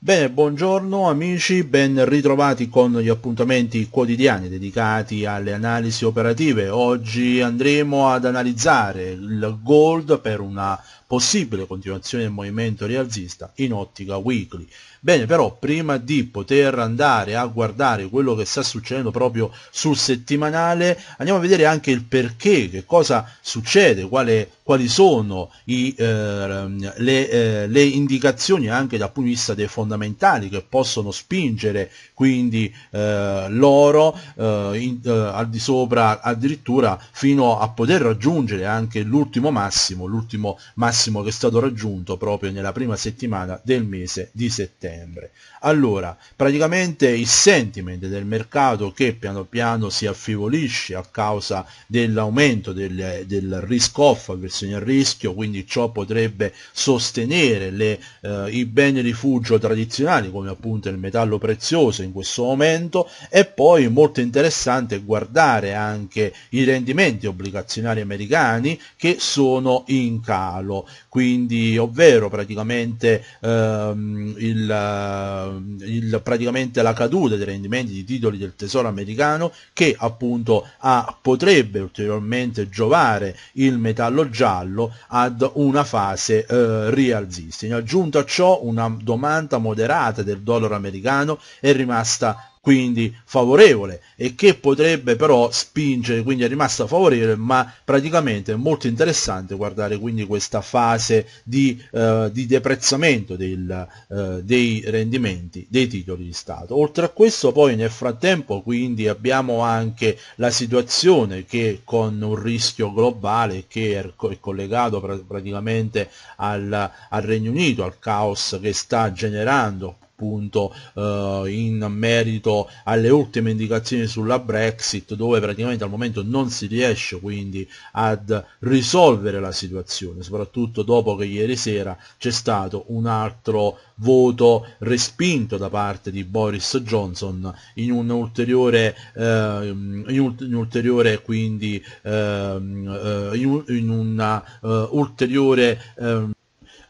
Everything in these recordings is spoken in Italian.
Bene, buongiorno amici, ben ritrovati con gli appuntamenti quotidiani dedicati alle analisi operative. Oggi andremo ad analizzare il Gold per una possibile continuazione del movimento rialzista in ottica weekly. Bene, però prima di poter andare a guardare quello che sta succedendo proprio sul settimanale, andiamo a vedere anche il perché, che cosa succede, quale, quali sono i, eh, le, eh, le, indicazioni anche dal punto di vista dei fondamentali che possono spingere quindi eh, l'oro eh, in, eh, al di sopra addirittura fino a poter raggiungere anche l'ultimo massimo, l'ultimo massimo massimo che è stato raggiunto proprio nella prima settimana del mese di settembre. Allora, praticamente il sentiment del mercato che piano piano si affievolisce a causa dell'aumento del, del risk off, avversione al rischio, quindi ciò potrebbe sostenere le, eh, i beni rifugio tradizionali come appunto il metallo prezioso in questo momento e poi molto interessante guardare anche i rendimenti obbligazionari americani che sono in calo quindi ovvero praticamente, ehm, il, il, praticamente la caduta dei rendimenti di titoli del tesoro americano che appunto ha, potrebbe ulteriormente giovare il metallo giallo ad una fase eh, rialzista. In aggiunta a ciò una domanda moderata del dollaro americano è rimasta quindi favorevole e che potrebbe però spingere, quindi è rimasta favorevole, ma praticamente è molto interessante guardare quindi questa fase di, eh, di deprezzamento del, eh, dei rendimenti dei titoli di Stato. Oltre a questo poi nel frattempo quindi abbiamo anche la situazione che con un rischio globale che è, è collegato pra praticamente al, al Regno Unito, al caos che sta generando appunto eh, in merito alle ultime indicazioni sulla Brexit dove praticamente al momento non si riesce quindi ad risolvere la situazione soprattutto dopo che ieri sera c'è stato un altro voto respinto da parte di Boris Johnson in un ulteriore, ehm, ehm, eh, in ul- eh, ulteriore quindi eh, in, un ulteriore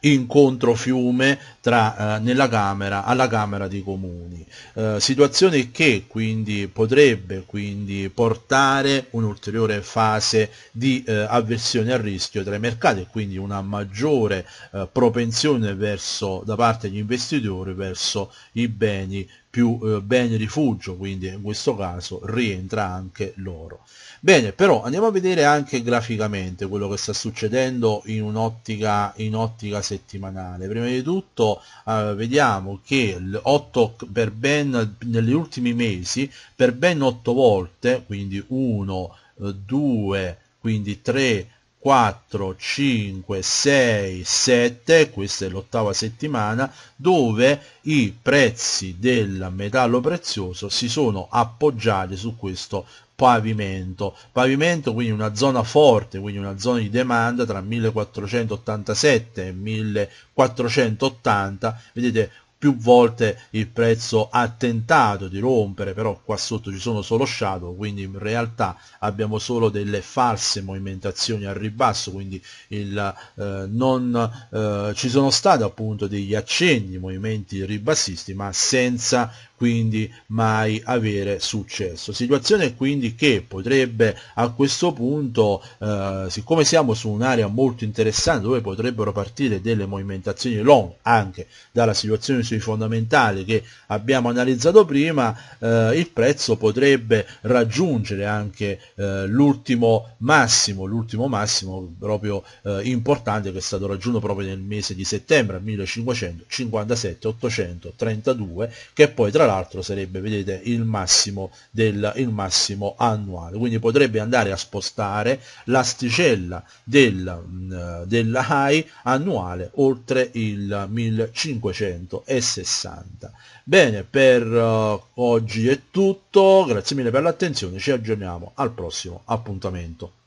incontro fiume tra, eh, Camera, alla Camera dei Comuni, eh, situazione che quindi potrebbe quindi portare un'ulteriore fase di eh, avversione al rischio tra i mercati e quindi una maggiore eh, propensione verso, da parte degli investitori verso i beni più eh, beni rifugio, quindi in questo caso rientra anche l'oro. Bene, però andiamo a vedere anche graficamente quello che sta succedendo in un'ottica, in ottica settimanale. Prima di tutto eh, vediamo che 8 per ben negli ultimi mesi per ben 8 volte quindi 1 2 eh, quindi 3 4, 5, 6, 7, questa è l'ottava settimana, dove i prezzi del metallo prezioso si sono appoggiati su questo pavimento. Pavimento quindi una zona forte, quindi una zona di demanda tra 1487 e 1480, vedete più volte il prezzo ha tentato di rompere, però qua sotto ci sono solo shadow, quindi in realtà abbiamo solo delle false movimentazioni al ribasso, quindi il, eh, non, eh, ci sono stati appunto degli accenni, movimenti ribassisti, ma senza quindi mai avere successo. Situazione quindi che potrebbe a questo punto, eh, siccome siamo su un'area molto interessante dove potrebbero partire delle movimentazioni long anche dalla situazione sui fondamentali che abbiamo analizzato prima, eh, il prezzo potrebbe raggiungere anche eh, l'ultimo massimo, l'ultimo massimo proprio eh, importante che è stato raggiunto proprio nel mese di settembre 1557 832 che poi tra l'altro sarebbe, vedete, il massimo, del, il massimo annuale, quindi potrebbe andare a spostare l'asticella del, mm, della high annuale oltre il 1560. Bene, per uh, oggi è tutto, grazie mille per l'attenzione, ci aggiorniamo al prossimo appuntamento.